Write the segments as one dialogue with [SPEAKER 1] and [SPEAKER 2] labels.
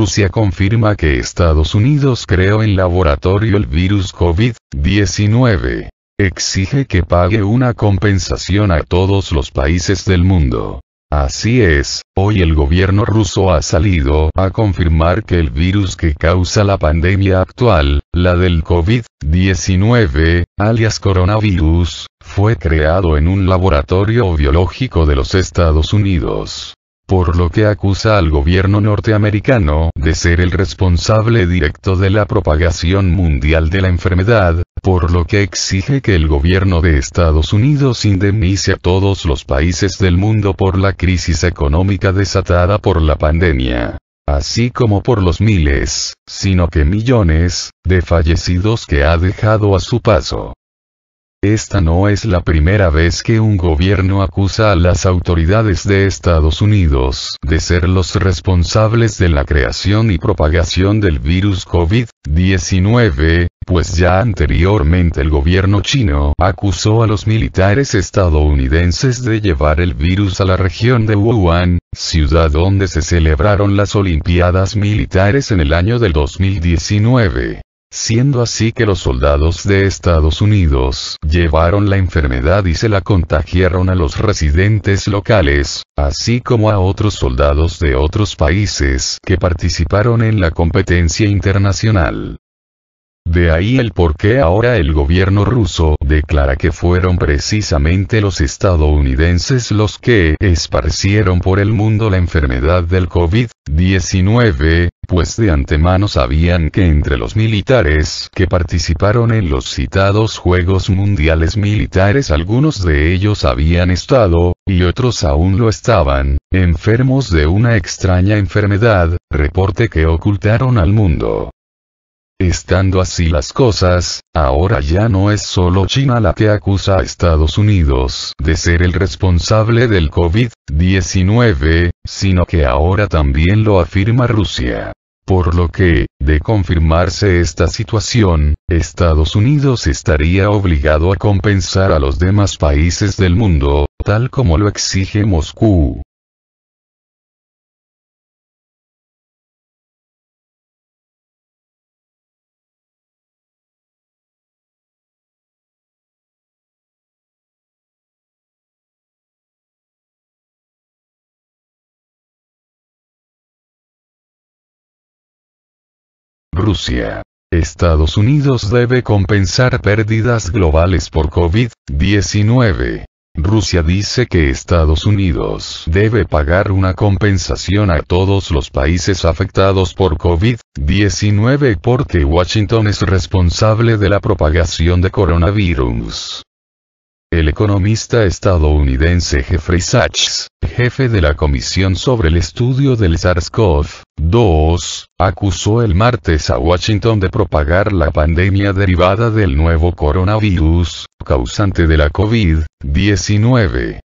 [SPEAKER 1] Rusia confirma que Estados Unidos creó en laboratorio el virus COVID-19. Exige que pague una compensación a todos los países del mundo. Así es, hoy el gobierno ruso ha salido a confirmar que el virus que causa la pandemia actual, la del COVID-19, alias coronavirus, fue creado en un laboratorio biológico de los Estados Unidos por lo que acusa al gobierno norteamericano de ser el responsable directo de la propagación mundial de la enfermedad, por lo que exige que el gobierno de Estados Unidos indemnice a todos los países del mundo por la crisis económica desatada por la pandemia así como por los miles, sino que millones, de fallecidos que ha dejado a su paso. Esta no es la primera vez que un gobierno acusa a las autoridades de Estados Unidos de ser los responsables de la creación y propagación del virus COVID-19, pues ya anteriormente el gobierno chino acusó a los militares estadounidenses de llevar el virus a la región de Wuhan, ciudad donde se celebraron las Olimpiadas Militares en el año del 2019. Siendo así que los soldados de Estados Unidos llevaron la enfermedad y se la contagiaron a los residentes locales, así como a otros soldados de otros países que participaron en la competencia internacional. De ahí el por qué ahora el gobierno ruso declara que fueron precisamente los estadounidenses los que esparcieron por el mundo la enfermedad del COVID-19, pues de antemano sabían que entre los militares que participaron en los citados Juegos Mundiales Militares algunos de ellos habían estado, y otros aún lo estaban, enfermos de una extraña enfermedad, reporte que ocultaron al mundo. Estando así las cosas, ahora ya no es solo China la que acusa a Estados Unidos de ser el responsable del COVID-19, sino que ahora también lo afirma Rusia. Por lo que, de confirmarse esta situación, Estados Unidos estaría obligado a compensar a los demás países del mundo, tal como lo exige Moscú. Rusia. Estados Unidos debe compensar pérdidas globales por COVID-19. Rusia dice que Estados Unidos debe pagar una compensación a todos los países afectados por COVID-19 porque Washington es responsable de la propagación de coronavirus. El economista estadounidense Jeffrey Sachs, jefe de la Comisión sobre el Estudio del SARS-CoV-2, acusó el martes a Washington de propagar la pandemia derivada del nuevo coronavirus, causante de la COVID-19.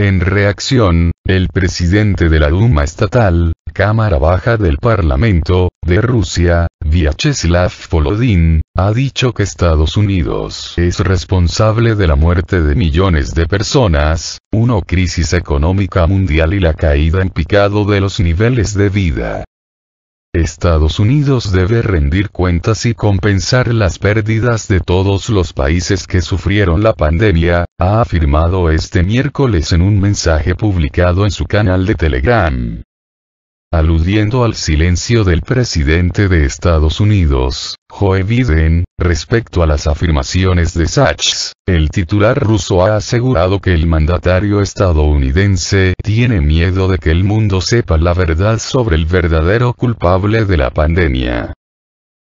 [SPEAKER 1] En reacción, el presidente de la Duma estatal, Cámara Baja del Parlamento, de Rusia, Vyacheslav Volodin, ha dicho que Estados Unidos es responsable de la muerte de millones de personas, una crisis económica mundial y la caída en picado de los niveles de vida. Estados Unidos debe rendir cuentas y compensar las pérdidas de todos los países que sufrieron la pandemia, ha afirmado este miércoles en un mensaje publicado en su canal de Telegram aludiendo al silencio del presidente de Estados Unidos, Joe Biden, respecto a las afirmaciones de Sachs. El titular ruso ha asegurado que el mandatario estadounidense tiene miedo de que el mundo sepa la verdad sobre el verdadero culpable de la pandemia.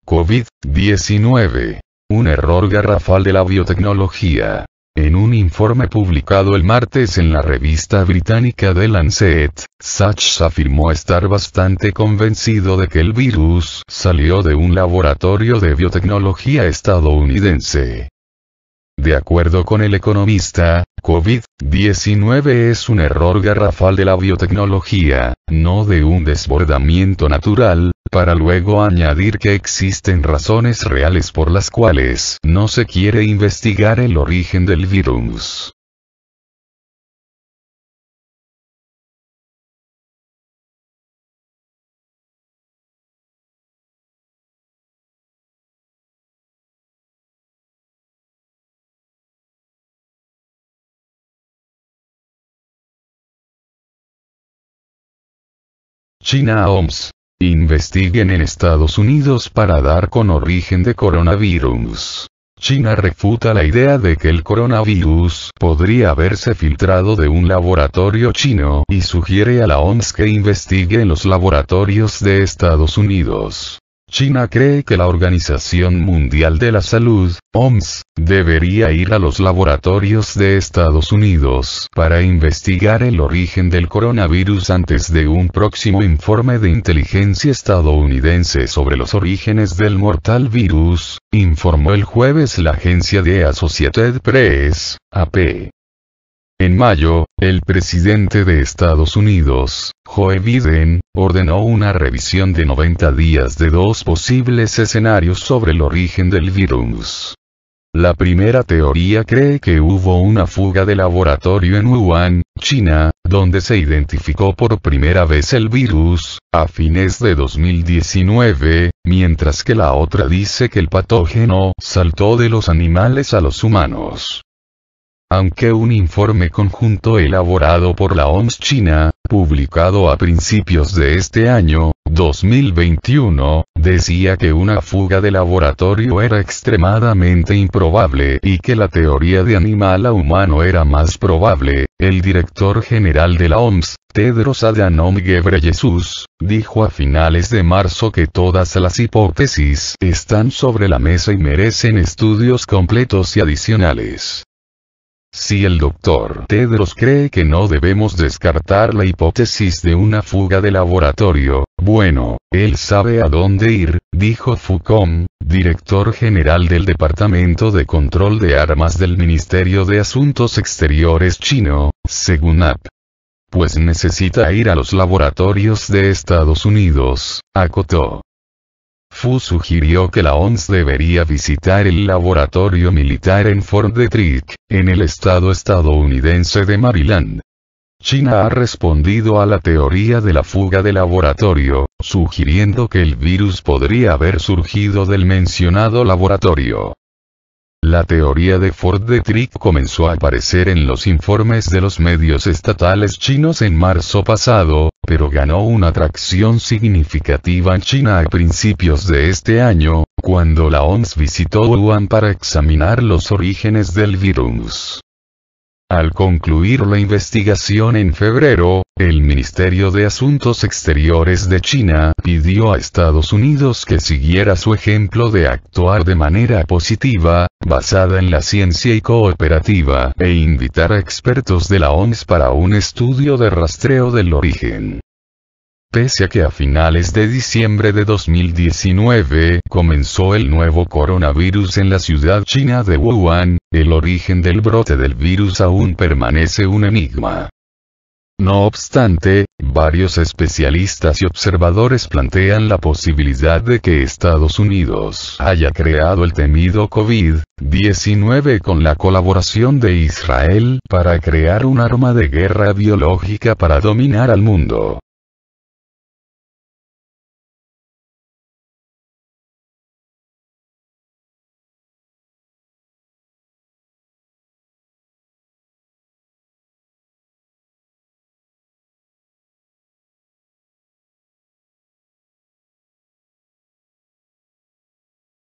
[SPEAKER 1] COVID-19. Un error garrafal de la biotecnología. En un informe publicado el martes en la revista británica The Lancet, Sachs afirmó estar bastante convencido de que el virus salió de un laboratorio de biotecnología estadounidense. De acuerdo con el economista, COVID-19 es un error garrafal de la biotecnología, no de un desbordamiento natural, para luego añadir que existen razones reales por las cuales no se quiere investigar el origen del virus. China OMS Investiguen en Estados Unidos para dar con origen de coronavirus. China refuta la idea de que el coronavirus podría haberse filtrado de un laboratorio chino y sugiere a la OMS que investigue en los laboratorios de Estados Unidos. China cree que la Organización Mundial de la Salud, OMS, debería ir a los laboratorios de Estados Unidos para investigar el origen del coronavirus antes de un próximo informe de inteligencia estadounidense sobre los orígenes del mortal virus, informó el jueves la agencia de Associated Press, AP. En mayo, el presidente de Estados Unidos, Joe Biden, ordenó una revisión de 90 días de dos posibles escenarios sobre el origen del virus. La primera teoría cree que hubo una fuga de laboratorio en Wuhan, China, donde se identificó por primera vez el virus, a fines de 2019, mientras que la otra dice que el patógeno saltó de los animales a los humanos. Aunque un informe conjunto elaborado por la OMS China, publicado a principios de este año, 2021, decía que una fuga de laboratorio era extremadamente improbable y que la teoría de animal a humano era más probable, el director general de la OMS, Tedros Adhanom Ghebreyesus, dijo a finales de marzo que todas las hipótesis están sobre la mesa y merecen estudios completos y adicionales. Si el doctor Tedros cree que no debemos descartar la hipótesis de una fuga de laboratorio, bueno, él sabe a dónde ir, dijo Foucault, director general del Departamento de Control de Armas del Ministerio de Asuntos Exteriores chino, según AP pues necesita ir a los laboratorios de Estados Unidos, acotó. Fu sugirió que la ONS debería visitar el laboratorio militar en Fort Detrick, en el estado estadounidense de Maryland. China ha respondido a la teoría de la fuga de laboratorio, sugiriendo que el virus podría haber surgido del mencionado laboratorio. La teoría de Fort Detrick comenzó a aparecer en los informes de los medios estatales chinos en marzo pasado, pero ganó una atracción significativa en China a principios de este año, cuando la OMS visitó Wuhan para examinar los orígenes del virus. Al concluir la investigación en febrero, el Ministerio de Asuntos Exteriores de China pidió a Estados Unidos que siguiera su ejemplo de actuar de manera positiva, basada en la ciencia y cooperativa, e invitar a expertos de la OMS para un estudio de rastreo del origen. Pese a que a finales de diciembre de 2019 comenzó el nuevo coronavirus en la ciudad china de Wuhan, el origen del brote del virus aún permanece un enigma. No obstante, varios especialistas y observadores plantean la posibilidad de que Estados Unidos haya creado el temido COVID-19 con la colaboración de Israel para crear un arma de guerra biológica para dominar al mundo.